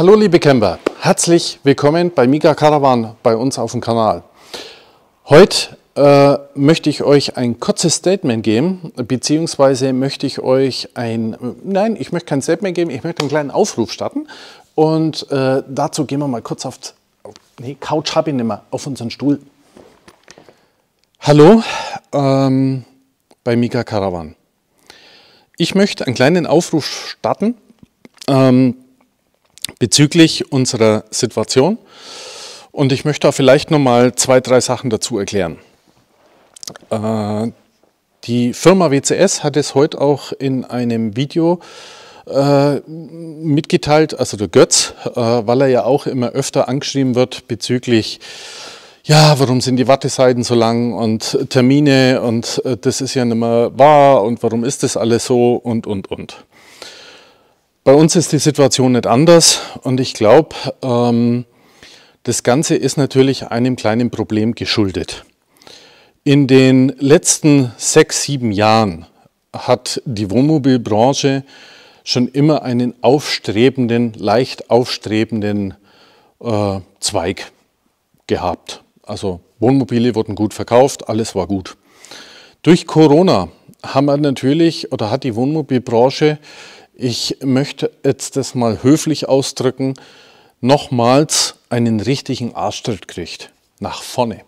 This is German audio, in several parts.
Hallo liebe Camper, herzlich willkommen bei Mika Caravan bei uns auf dem Kanal. Heute äh, möchte ich euch ein kurzes Statement geben, beziehungsweise möchte ich euch ein, nein, ich möchte kein Statement geben, ich möchte einen kleinen Aufruf starten und äh, dazu gehen wir mal kurz auf, nee, Couch habe ich nicht mehr, auf unseren Stuhl. Hallo ähm, bei Mika Caravan. Ich möchte einen kleinen Aufruf starten. Ähm, bezüglich unserer Situation. Und ich möchte da vielleicht nochmal zwei, drei Sachen dazu erklären. Äh, die Firma WCS hat es heute auch in einem Video äh, mitgeteilt, also der Götz, äh, weil er ja auch immer öfter angeschrieben wird bezüglich, ja, warum sind die Watteseiten so lang und Termine und das ist ja nicht mehr wahr und warum ist das alles so und, und, und. Bei uns ist die Situation nicht anders und ich glaube, ähm, das Ganze ist natürlich einem kleinen Problem geschuldet. In den letzten sechs, sieben Jahren hat die Wohnmobilbranche schon immer einen aufstrebenden, leicht aufstrebenden äh, Zweig gehabt. Also Wohnmobile wurden gut verkauft, alles war gut. Durch Corona haben wir natürlich oder hat die Wohnmobilbranche ich möchte jetzt das mal höflich ausdrücken, nochmals einen richtigen Arschtritt kriegt. Nach vorne.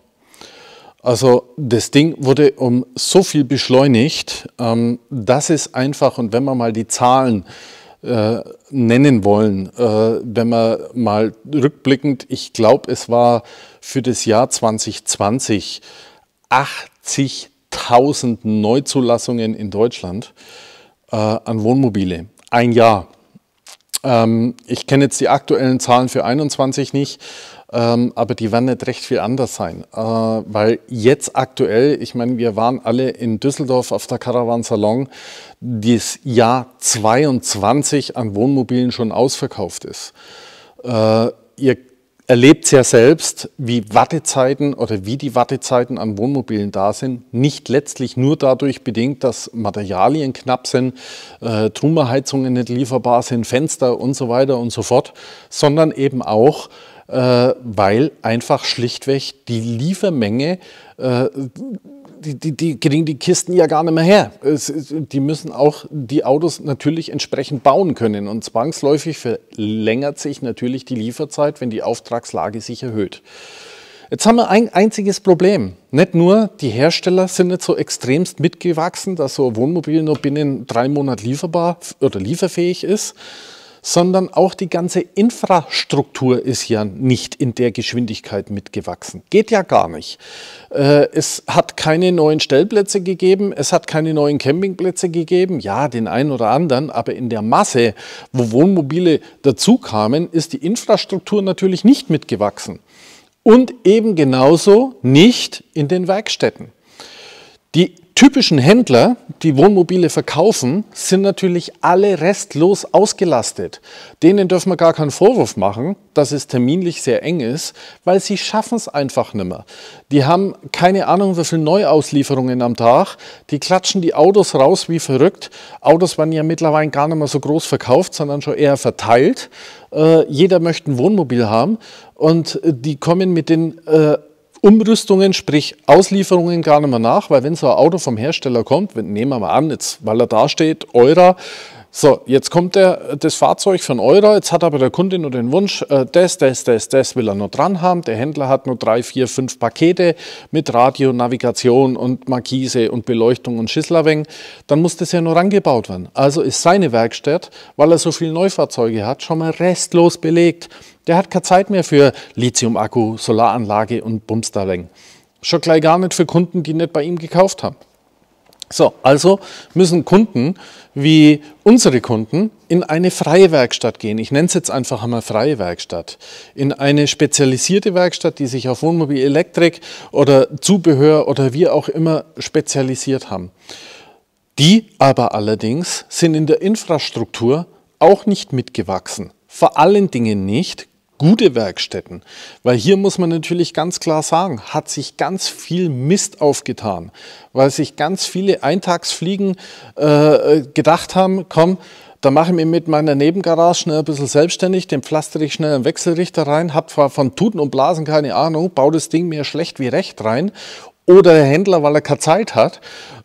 Also das Ding wurde um so viel beschleunigt, ähm, das ist einfach, und wenn wir mal die Zahlen äh, nennen wollen, äh, wenn wir mal rückblickend, ich glaube, es war für das Jahr 2020 80.000 Neuzulassungen in Deutschland äh, an Wohnmobile ein Jahr. Ähm, ich kenne jetzt die aktuellen Zahlen für 21 nicht, ähm, aber die werden nicht recht viel anders sein. Äh, weil jetzt aktuell, ich meine, wir waren alle in Düsseldorf auf der Caravan Salon, das Jahr 22 an Wohnmobilen schon ausverkauft ist. Äh, ihr erlebt es ja selbst, wie Wartezeiten oder wie die Wartezeiten an Wohnmobilen da sind. Nicht letztlich nur dadurch bedingt, dass Materialien knapp sind, äh, Trümmerheizungen nicht lieferbar sind, Fenster und so weiter und so fort, sondern eben auch, äh, weil einfach schlichtweg die Liefermenge äh, die, die, kriegen die Kisten ja gar nicht mehr her. Es, die müssen auch die Autos natürlich entsprechend bauen können. Und zwangsläufig verlängert sich natürlich die Lieferzeit, wenn die Auftragslage sich erhöht. Jetzt haben wir ein einziges Problem. Nicht nur die Hersteller sind nicht so extremst mitgewachsen, dass so ein Wohnmobil nur binnen drei Monaten lieferbar oder lieferfähig ist, sondern auch die ganze Infrastruktur ist ja nicht in der Geschwindigkeit mitgewachsen. Geht ja gar nicht. Äh, es hat keine neuen Stellplätze gegeben, es hat keine neuen Campingplätze gegeben, ja, den einen oder anderen, aber in der Masse, wo Wohnmobile dazukamen, ist die Infrastruktur natürlich nicht mitgewachsen. Und eben genauso nicht in den Werkstätten. Die typischen Händler, die Wohnmobile verkaufen, sind natürlich alle restlos ausgelastet. Denen dürfen wir gar keinen Vorwurf machen, dass es terminlich sehr eng ist, weil sie schaffen es einfach nicht mehr. Die haben keine Ahnung, wie viele Neuauslieferungen am Tag. Die klatschen die Autos raus wie verrückt. Autos werden ja mittlerweile gar nicht mehr so groß verkauft, sondern schon eher verteilt. Äh, jeder möchte ein Wohnmobil haben und äh, die kommen mit den äh, Umrüstungen, sprich Auslieferungen gar nicht mehr nach, weil wenn so ein Auto vom Hersteller kommt, wenn, nehmen wir mal an, jetzt, weil er da steht, Eurer, so, jetzt kommt der, das Fahrzeug von Euro. jetzt hat aber der Kunde nur den Wunsch, äh, das, das, das, das will er nur dran haben. Der Händler hat nur drei, vier, fünf Pakete mit Radio, Navigation und Markise und Beleuchtung und Schisslerweng. Dann muss das ja nur rangebaut werden. Also ist seine Werkstatt, weil er so viele Neufahrzeuge hat, schon mal restlos belegt. Der hat keine Zeit mehr für Lithium-Akku, Solaranlage und Bumsterweng. Schon gleich gar nicht für Kunden, die nicht bei ihm gekauft haben. So, also müssen Kunden wie unsere Kunden in eine freie Werkstatt gehen. Ich nenne es jetzt einfach einmal freie Werkstatt. In eine spezialisierte Werkstatt, die sich auf Wohnmobil, Elektrik oder Zubehör oder wie auch immer spezialisiert haben. Die aber allerdings sind in der Infrastruktur auch nicht mitgewachsen. Vor allen Dingen nicht gute Werkstätten. Weil hier muss man natürlich ganz klar sagen, hat sich ganz viel Mist aufgetan, weil sich ganz viele Eintagsfliegen äh, gedacht haben, komm, da mache ich mir mit meiner Nebengarage schnell ein bisschen selbstständig, den pflaster ich schnell einen Wechselrichter rein, hab zwar von Tuten und Blasen keine Ahnung, baue das Ding mir schlecht wie recht rein oder der Händler, weil er keine Zeit hat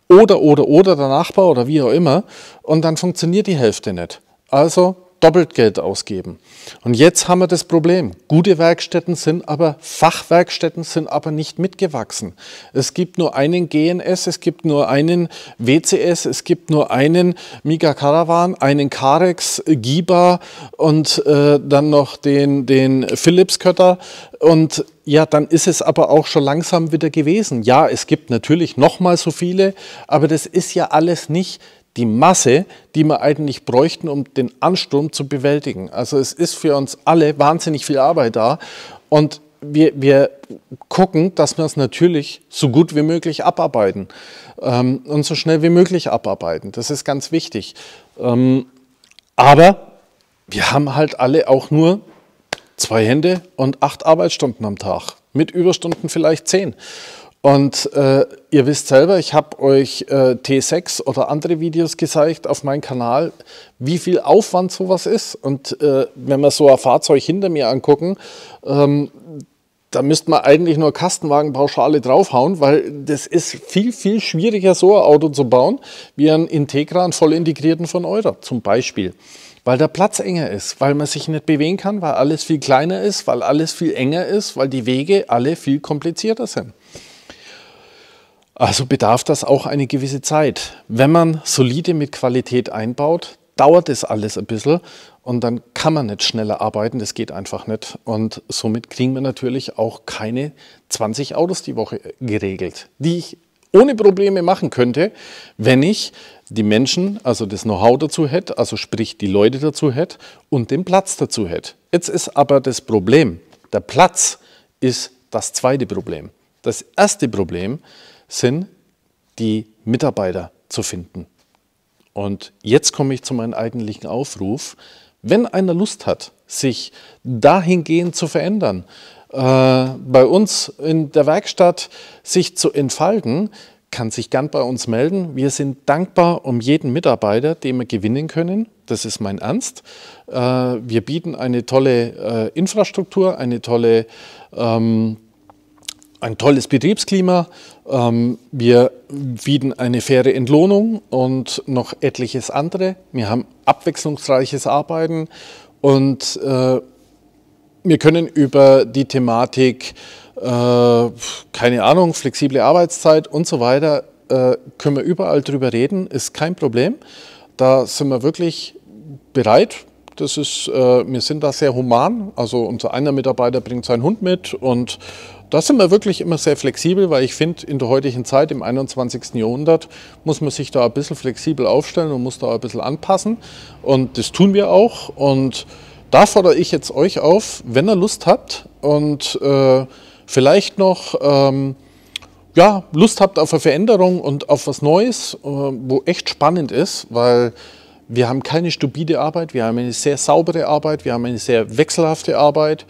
oder, oder, oder der Nachbar oder wie auch immer und dann funktioniert die Hälfte nicht. Also doppelt Geld ausgeben. Und jetzt haben wir das Problem. Gute Werkstätten sind aber, Fachwerkstätten sind aber nicht mitgewachsen. Es gibt nur einen GNS, es gibt nur einen WCS, es gibt nur einen Mika Caravan, einen Carex, Giba und äh, dann noch den, den Philips-Kötter. Und ja, dann ist es aber auch schon langsam wieder gewesen. Ja, es gibt natürlich noch mal so viele, aber das ist ja alles nicht die Masse, die wir eigentlich bräuchten, um den Ansturm zu bewältigen. Also es ist für uns alle wahnsinnig viel Arbeit da und wir, wir gucken, dass wir es natürlich so gut wie möglich abarbeiten ähm, und so schnell wie möglich abarbeiten. Das ist ganz wichtig. Ähm, aber wir haben halt alle auch nur zwei Hände und acht Arbeitsstunden am Tag, mit Überstunden vielleicht zehn. Und äh, ihr wisst selber, ich habe euch äh, T6 oder andere Videos gezeigt auf meinem Kanal, wie viel Aufwand sowas ist. Und äh, wenn wir so ein Fahrzeug hinter mir angucken, ähm, da müsste man eigentlich nur Kastenwagenpauschale draufhauen, weil das ist viel, viel schwieriger, so ein Auto zu bauen, wie ein Integra, einen voll integrierten von Euro zum Beispiel. Weil der Platz enger ist, weil man sich nicht bewegen kann, weil alles viel kleiner ist, weil alles viel enger ist, weil die Wege alle viel komplizierter sind. Also bedarf das auch eine gewisse Zeit. Wenn man solide mit Qualität einbaut, dauert es alles ein bisschen und dann kann man nicht schneller arbeiten, das geht einfach nicht. Und somit kriegen wir natürlich auch keine 20 Autos die Woche äh, geregelt, die ich ohne Probleme machen könnte, wenn ich die Menschen, also das Know-how dazu hätte, also sprich die Leute dazu hätte und den Platz dazu hätte. Jetzt ist aber das Problem, der Platz ist das zweite Problem. Das erste Problem sind die Mitarbeiter zu finden. Und jetzt komme ich zu meinem eigentlichen Aufruf. Wenn einer Lust hat, sich dahingehend zu verändern, äh, bei uns in der Werkstatt sich zu entfalten, kann sich gern bei uns melden. Wir sind dankbar um jeden Mitarbeiter, den wir gewinnen können. Das ist mein Ernst. Äh, wir bieten eine tolle äh, Infrastruktur, eine tolle ähm, ein tolles Betriebsklima. Ähm, wir bieten eine faire Entlohnung und noch etliches andere. Wir haben abwechslungsreiches Arbeiten und äh, wir können über die Thematik, äh, keine Ahnung, flexible Arbeitszeit und so weiter, äh, können wir überall drüber reden, ist kein Problem. Da sind wir wirklich bereit, das ist, wir sind da sehr human. Also unser einer Mitarbeiter bringt seinen Hund mit und da sind wir wirklich immer sehr flexibel, weil ich finde, in der heutigen Zeit, im 21. Jahrhundert, muss man sich da ein bisschen flexibel aufstellen und muss da ein bisschen anpassen. Und das tun wir auch. Und da fordere ich jetzt euch auf, wenn ihr Lust habt und äh, vielleicht noch ähm, ja, Lust habt auf eine Veränderung und auf was Neues, äh, wo echt spannend ist, weil wir haben keine stupide Arbeit, wir haben eine sehr saubere Arbeit, wir haben eine sehr wechselhafte Arbeit.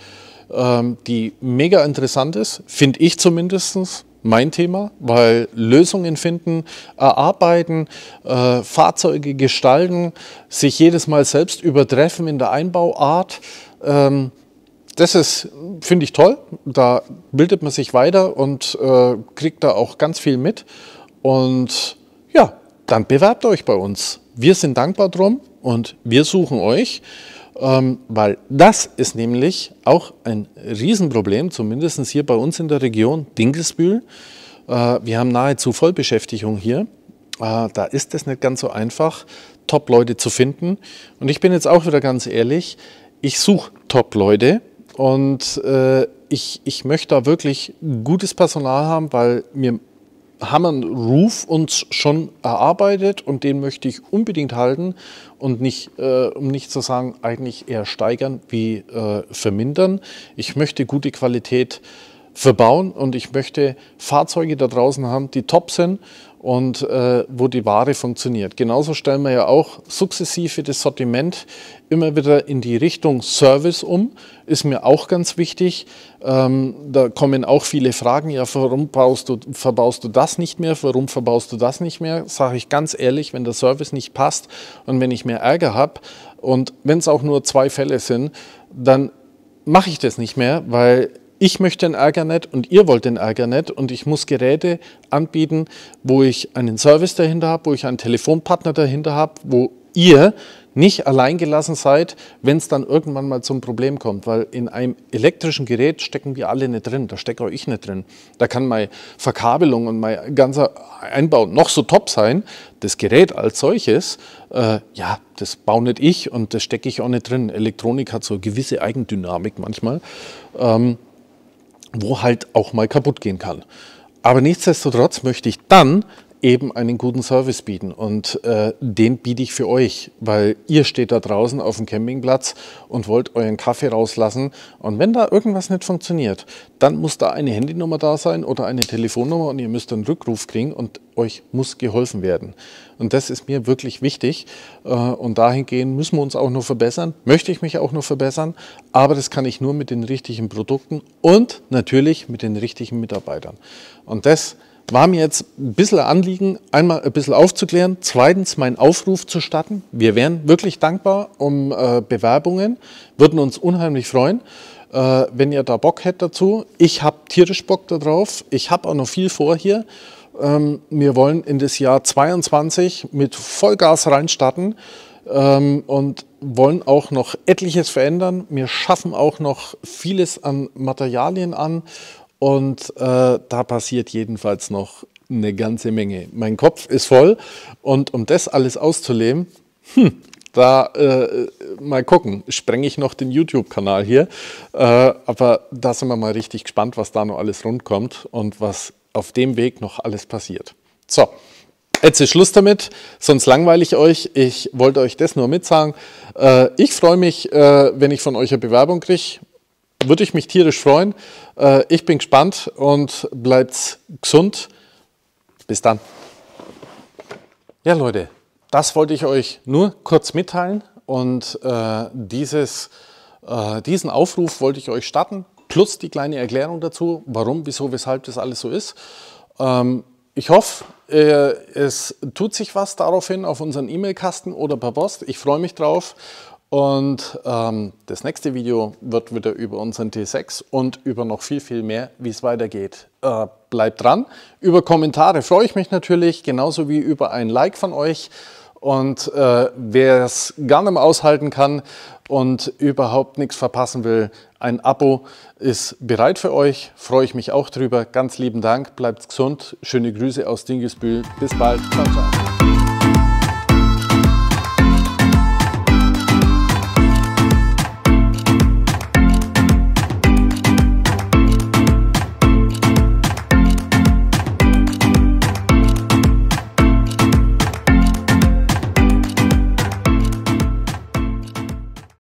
Ähm, die mega interessant ist, finde ich zumindest mein Thema, weil Lösungen finden, erarbeiten, äh, Fahrzeuge gestalten, sich jedes Mal selbst übertreffen in der Einbauart. Ähm, das ist, finde ich toll. Da bildet man sich weiter und äh, kriegt da auch ganz viel mit. Und ja, dann bewerbt euch bei uns. Wir sind dankbar drum und wir suchen euch. Ähm, weil das ist nämlich auch ein Riesenproblem, zumindest hier bei uns in der Region Dinkelsbühl. Äh, wir haben nahezu Vollbeschäftigung hier. Äh, da ist es nicht ganz so einfach, Top-Leute zu finden. Und ich bin jetzt auch wieder ganz ehrlich, ich suche Top-Leute und äh, ich, ich möchte da wirklich gutes Personal haben, weil mir haben einen Ruf uns schon erarbeitet und den möchte ich unbedingt halten und nicht, äh, um nicht zu sagen, eigentlich eher steigern wie äh, vermindern. Ich möchte gute Qualität verbauen und ich möchte Fahrzeuge da draußen haben, die top sind und äh, wo die Ware funktioniert. Genauso stellen wir ja auch sukzessive das Sortiment immer wieder in die Richtung Service um. Ist mir auch ganz wichtig. Ähm, da kommen auch viele Fragen, ja, warum du, verbaust du das nicht mehr, warum verbaust du das nicht mehr? Sage ich ganz ehrlich, wenn der Service nicht passt und wenn ich mehr Ärger habe und wenn es auch nur zwei Fälle sind, dann mache ich das nicht mehr, weil ich möchte ein Ärgernet und ihr wollt ein Ärgernet und ich muss Geräte anbieten, wo ich einen Service dahinter habe, wo ich einen Telefonpartner dahinter habe, wo ihr nicht alleingelassen seid, wenn es dann irgendwann mal zum Problem kommt, weil in einem elektrischen Gerät stecken wir alle nicht drin, da stecke auch ich nicht drin. Da kann meine Verkabelung und mein ganzer Einbau noch so top sein, das Gerät als solches, äh, ja, das baue nicht ich und das stecke ich auch nicht drin. Elektronik hat so eine gewisse Eigendynamik manchmal. Ähm, wo halt auch mal kaputt gehen kann. Aber nichtsdestotrotz möchte ich dann eben einen guten Service bieten. Und äh, den biete ich für euch, weil ihr steht da draußen auf dem Campingplatz und wollt euren Kaffee rauslassen. Und wenn da irgendwas nicht funktioniert, dann muss da eine Handynummer da sein oder eine Telefonnummer und ihr müsst einen Rückruf kriegen und euch muss geholfen werden. Und das ist mir wirklich wichtig. Äh, und dahingehend müssen wir uns auch nur verbessern, möchte ich mich auch nur verbessern. Aber das kann ich nur mit den richtigen Produkten und natürlich mit den richtigen Mitarbeitern. Und das war mir jetzt ein bisschen Anliegen, einmal ein bisschen aufzuklären, zweitens meinen Aufruf zu starten. Wir wären wirklich dankbar um äh, Bewerbungen, würden uns unheimlich freuen, äh, wenn ihr da Bock hättet dazu. Ich habe tierisch Bock darauf, ich habe auch noch viel vor hier. Ähm, wir wollen in das Jahr 22 mit Vollgas reinstarten ähm, und wollen auch noch etliches verändern. Wir schaffen auch noch vieles an Materialien an und äh, da passiert jedenfalls noch eine ganze Menge. Mein Kopf ist voll und um das alles auszuleben, hm, da äh, mal gucken, sprenge ich noch den YouTube-Kanal hier. Äh, aber da sind wir mal richtig gespannt, was da noch alles rundkommt und was auf dem Weg noch alles passiert. So, jetzt ist Schluss damit, sonst langweile ich euch. Ich wollte euch das nur mitsagen. Äh, ich freue mich, äh, wenn ich von euch eine Bewerbung kriege würde ich mich tierisch freuen. Äh, ich bin gespannt und bleibt gesund. Bis dann. Ja, Leute, das wollte ich euch nur kurz mitteilen und äh, dieses, äh, diesen Aufruf wollte ich euch starten, plus die kleine Erklärung dazu, warum, wieso, weshalb das alles so ist. Ähm, ich hoffe, äh, es tut sich was daraufhin auf unseren E-Mail-Kasten oder per Post. Ich freue mich drauf und ähm, das nächste Video wird wieder über unseren T6 und über noch viel, viel mehr, wie es weitergeht. Äh, bleibt dran. Über Kommentare freue ich mich natürlich, genauso wie über ein Like von euch. Und äh, wer es gerne nicht aushalten kann und überhaupt nichts verpassen will, ein Abo ist bereit für euch. Freue ich mich auch drüber. Ganz lieben Dank. Bleibt gesund. Schöne Grüße aus Dingesbühl. Bis bald. Ciao, ciao.